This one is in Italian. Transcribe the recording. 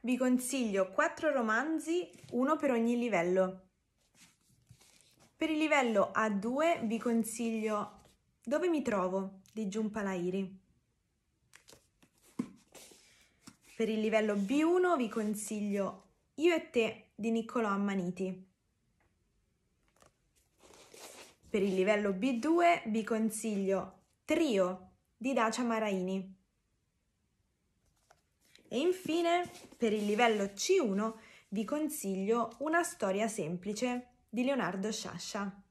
vi consiglio 4 romanzi, uno per ogni livello. Per il livello A2 vi consiglio Dove mi trovo di Giunpa Lairi. Per il livello B1 vi consiglio Io e te di Niccolò Ammaniti. Per il livello B2 vi consiglio Trio di Dacia Maraini. E infine, per il livello C1, vi consiglio Una storia semplice di Leonardo Sciascia.